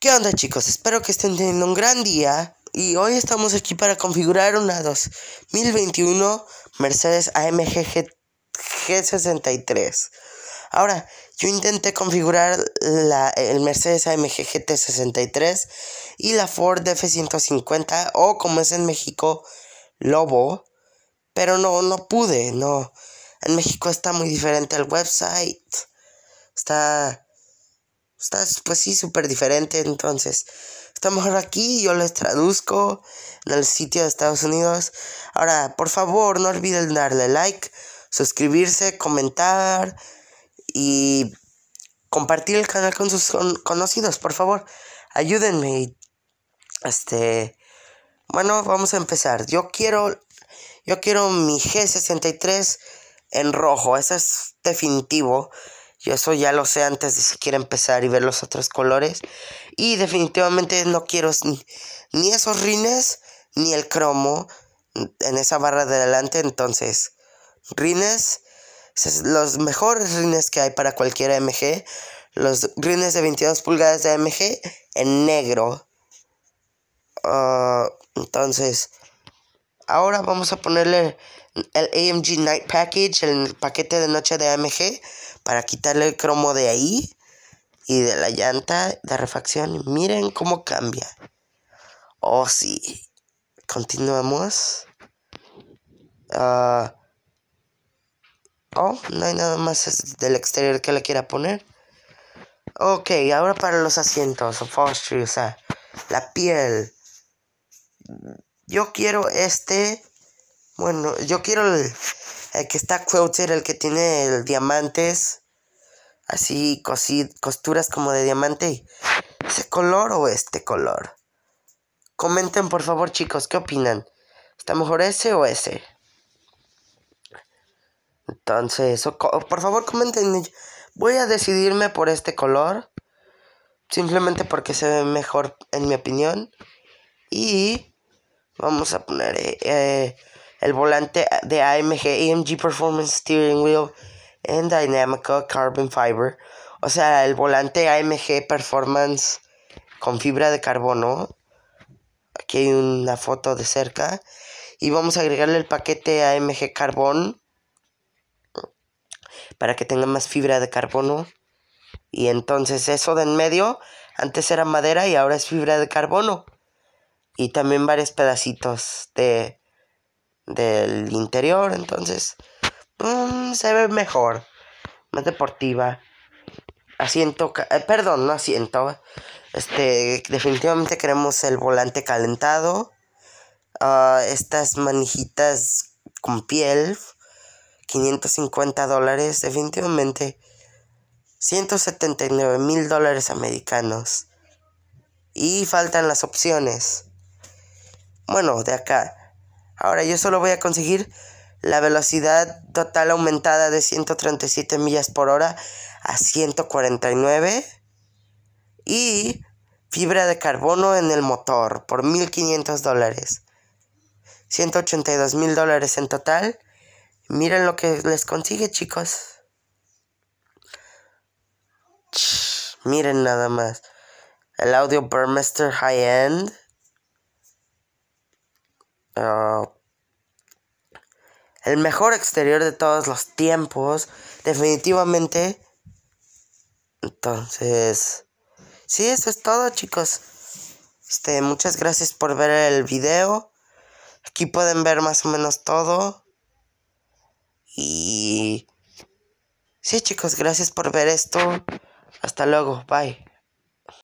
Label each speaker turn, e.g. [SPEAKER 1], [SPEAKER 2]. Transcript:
[SPEAKER 1] ¿Qué onda chicos? Espero que estén teniendo un gran día y hoy estamos aquí para configurar una 2021 Mercedes AMG G63. Ahora, yo intenté configurar la, el Mercedes AMG GT63 y la Ford F150 o como es en México, Lobo, pero no, no pude, no. En México está muy diferente el website. Está Estás, pues sí, súper diferente. Entonces, estamos aquí, yo les traduzco en el sitio de Estados Unidos. Ahora, por favor, no olviden darle like, suscribirse, comentar y compartir el canal con sus conocidos, por favor. Ayúdenme. Este, bueno, vamos a empezar. Yo quiero yo quiero mi G63 en rojo, eso es definitivo. Yo eso ya lo sé antes de siquiera empezar y ver los otros colores. Y definitivamente no quiero ni esos rines ni el cromo en esa barra de adelante. Entonces, rines, los mejores rines que hay para cualquier AMG. Los rines de 22 pulgadas de AMG en negro. Ah, entonces, ahora vamos a ponerle el AMG Night Package, el paquete de noche de AMG para quitarle el cromo de ahí y de la llanta de refacción. Miren cómo cambia. Oh, sí. Continuamos. Ah, oh, no hay nada más del exterior que le quiera poner. Ok, ahora para los asientos, o la piel. Yo quiero este. Bueno, yo quiero el, que está quilted, el que tiene el diamantes así cosí, costuras como de diamante. ¿Ese color o este color? Comenten por favor chicos, ¿qué opinan? ¿Está mejor ese o ese? Entonces, por favor comenten. Voy a decidirme por este color. Simplemente porque se ve mejor en mi opinión. Y vamos a poner eh, eh, el volante de AMG AMG Performance Steering Wheel en Dynamical Carbon Fiber. O sea, el volante AMG Performance con fibra de carbono. Aquí hay una foto de cerca. Y vamos a agregarle el paquete AMG Carbón. Para que tenga más fibra de carbono. Y entonces eso de en medio. Antes era madera y ahora es fibra de carbono. Y también varios pedacitos de del interior. Entonces, Mm, se ve mejor, más deportiva. Asiento, eh, perdón, no asiento. Este, definitivamente queremos el volante calentado. Ah, estas manijitas con piel, 550 dólares, definitivamente 179 mil dólares americanos. Y faltan las opciones. Bueno, de acá. Ahora yo solo voy a conseguir la velocidad total aumentada de 137 millas por hora a 149 y fibra de carbono en el motor por 1.500 dólares. 182 mil dólares en total. Miren lo que les consigue, chicos. miren nada más. El audio Burmester High End. Oh, el mejor exterior de todos los tiempos, definitivamente. Entonces, sí, eso es todo, chicos. Este, muchas gracias por ver el video. Aquí pueden ver más o menos todo. Y sí, chicos, gracias por ver esto. Hasta luego, bye.